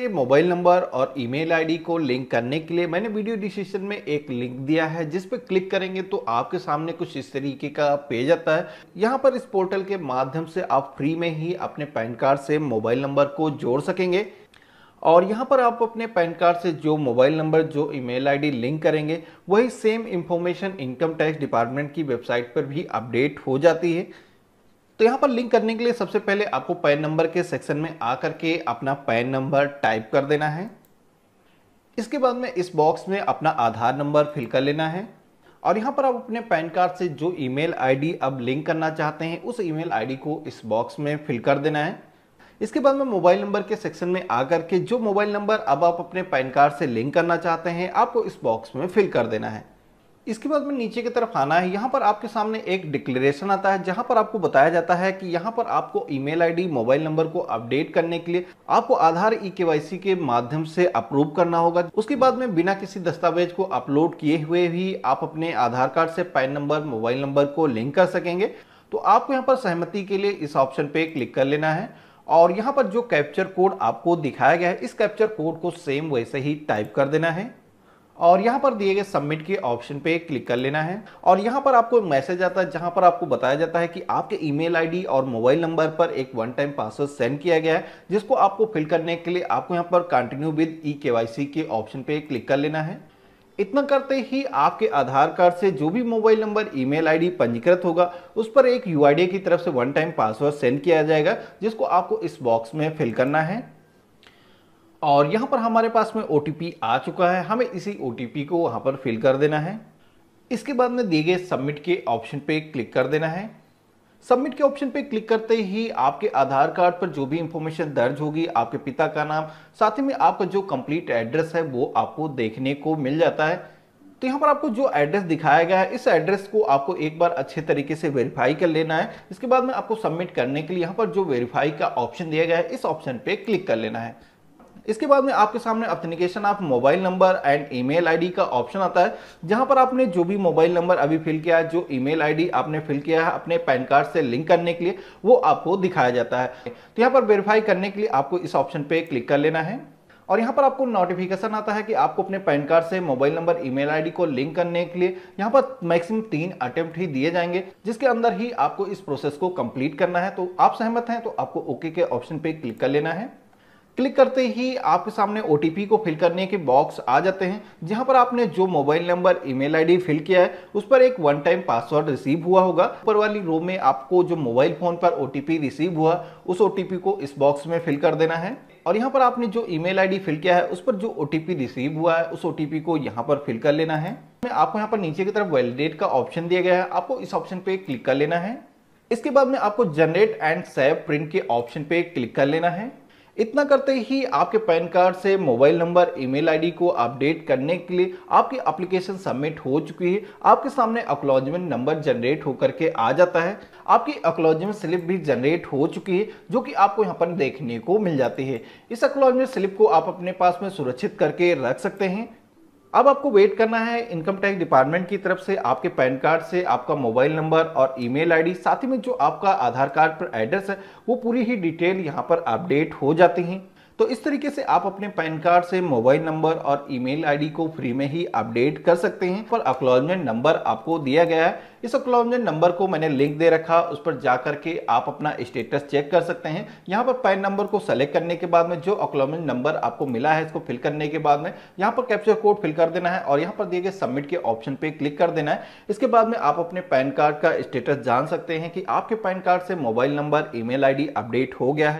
से mobile number और email ID को लिंक करने के लिए मैंने वीडियो डिस्क्रिप्शन में एक लिंक दिया है जिस पर क्लिक करेंगे तो आपके सामने कुछ इस तरीके का पेज आता है यहाँ पर इस पोर्टल के माध्यम से आप फ्री में ही अपने पैन कार्ड से मोबाइल नंबर को जोड़ सकेंगे और यहाँ पर आप अपने पैन कार्ड से जो मोबाइल नंबर जो ईमेल आईडी लिंक करेंगे वही same information income tax department की वेबसाइट पर भी अपडेट हो जाती है तो यहाँ पर लिंक करने के लिए सबसे पहले आपको पैन नंबर के सेक्शन में आकर के अपना पैन नंबर टाइप कर देना है इसके बाद में इस बॉक्स में अपना आधार नंबर फिल कर लेना है और यहाँ पर आप अपने पैन कार्ड से जो ईमेल आईडी अब लिंक करना चाहते हैं उस ईमेल आईडी को इस बॉक्स में फिल कर देना है इसके बाद में मोबाइल नंबर के सेक्शन में आकर के जो मोबाइल नंबर अब आप अपने पैन कार्ड से लिंक करना चाहते हैं आपको इस बॉक्स में फिल कर देना है इसके बाद में नीचे की तरफ आना है यहाँ पर आपके सामने एक डिक्लेरेशन आता है जहाँ पर आपको बताया जाता है कि यहाँ पर आपको ईमेल आईडी मोबाइल नंबर को अपडेट करने के लिए आपको आधार ई e के के माध्यम से अप्रूव करना होगा उसके बाद में बिना किसी दस्तावेज को अपलोड किए हुए भी आप अपने आधार कार्ड से पैन नंबर मोबाइल नंबर को लिंक कर सकेंगे तो आपको यहाँ पर सहमति के लिए इस ऑप्शन पे क्लिक कर लेना है और यहाँ पर जो कैप्चर कोड आपको दिखाया गया है इस कैप्चर कोड को सेम वैसे ही टाइप कर देना है और यहाँ पर दिए गए सबमिट के ऑप्शन पे क्लिक कर लेना है और यहाँ पर आपको मैसेज आता है जहाँ पर आपको बताया जाता है कि आपके ईमेल आईडी और मोबाइल नंबर पर एक वन टाइम पासवर्ड सेंड किया गया है जिसको आपको फिल करने के लिए आपको यहाँ पर कंटिन्यू विद ई के के ऑप्शन पे क्लिक कर लेना है इतना करते ही आपके आधार कार्ड से जो भी मोबाइल नंबर ईमेल आईडी पंजीकृत होगा उस पर एक यू की तरफ से वन टाइम पासवर्ड सेंड किया जाएगा जिसको आपको इस बॉक्स में फिल करना है और यहाँ पर हमारे पास में ओ आ चुका है हमें इसी ओ को वहाँ पर फिल कर देना है इसके बाद में दिए गए सबमिट के ऑप्शन पे क्लिक कर देना है सबमिट के ऑप्शन पे क्लिक करते ही आपके आधार कार्ड पर जो भी इंफॉर्मेशन दर्ज होगी आपके पिता का नाम साथ ही में आपका जो कंप्लीट एड्रेस है वो आपको देखने को मिल जाता है तो यहाँ पर आपको जो एड्रेस दिखाया गया है इस एड्रेस को आपको एक बार अच्छे तरीके से वेरीफाई कर लेना है इसके बाद में आपको सबमिट करने के लिए यहाँ पर जो वेरीफाई का ऑप्शन दिया गया है इस ऑप्शन पे क्लिक कर लेना है इसके बाद में आपके सामने authentication of mobile number and email ID का ऑप्शन आता है जहां पर आपने जो भी मोबाइल नंबर अभी फिल किया है जो ईमेल आईडी आपने फिल किया है अपने पैन कार्ड से लिंक करने के लिए वो आपको दिखाया जाता है तो यहां पर वेरीफाई करने के लिए आपको इस ऑप्शन पे क्लिक कर लेना है और यहाँ पर आपको नोटिफिकेशन आता है कि आपको अपने पैन कार्ड से मोबाइल नंबर ईमेल आईडी को लिंक करने के लिए यहाँ पर मैक्सिमम तीन अटेम्प्ट ही दिए जाएंगे जिसके अंदर ही आपको इस प्रोसेस को कंप्लीट करना है तो आप सहमत हैं तो आपको ओके के ऑप्शन पे क्लिक कर लेना है क्लिक करते ही आपके सामने ओ को फिल करने के बॉक्स आ जाते हैं जहां पर आपने जो mobile number email ID fill किया है उस पर एक वन टाइम पासवर्ड रिसीव हुआ होगा ऊपर वाली रो में आपको जो मोबाइल फोन पर ओ रिसीव हुआ उस ओ को इस बॉक्स में फिल कर देना है और यहाँ पर आपने जो ईमेल आईडी फिल किया है उस पर जो ओ रिसीव हुआ है उस ओ को यहाँ पर फिल कर लेना है आपको यहाँ पर नीचे की तरफ वैलिडेट का ऑप्शन दिया गया है आपको इस ऑप्शन पे क्लिक कर लेना है इसके बाद में आपको जनरेट एंड सेव प्रिंट के ऑप्शन पे क्लिक कर लेना है इतना करते ही आपके पैन कार्ड से मोबाइल नंबर ईमेल आईडी को अपडेट करने के लिए आपकी एप्लीकेशन सबमिट हो चुकी है आपके सामने अक्लॉजमेंट नंबर जनरेट होकर के आ जाता है आपकी अक्लॉजमेंट स्लिप भी जनरेट हो चुकी है जो कि आपको यहाँ पर देखने को मिल जाती है इस अक्लॉजमेंट स्लिप को आप अपने पास में सुरक्षित करके रख सकते हैं अब आपको वेट करना है इनकम टैक्स डिपार्टमेंट की तरफ से आपके पैन कार्ड से आपका मोबाइल नंबर और ईमेल आईडी साथ ही में जो आपका आधार कार्ड पर एड्रेस है वो पूरी ही डिटेल यहाँ पर अपडेट हो जाती हैं तो इस तरीके से आप अपने पैन कार्ड से मोबाइल नंबर और ईमेल आईडी को फ्री में ही अपडेट कर सकते हैं पर अक्लॉजमेंट नंबर आपको दिया गया है इस अक्लॉजमेंट नंबर को मैंने लिंक दे रखा उस पर जा करके आप अपना स्टेटस चेक कर सकते हैं यहाँ पर पैन नंबर को सेलेक्ट करने के बाद में जो अक्लॉजमेंट नंबर आपको मिला है इसको फिल करने के बाद में यहाँ पर कैप्चर कोड फिल कर देना है और यहाँ पर दिए गए सबमिट के ऑप्शन पे क्लिक कर देना है इसके बाद में आप अपने पैन कार्ड का स्टेटस जान सकते हैं कि आपके पैन कार्ड से mobile number email update हो गया है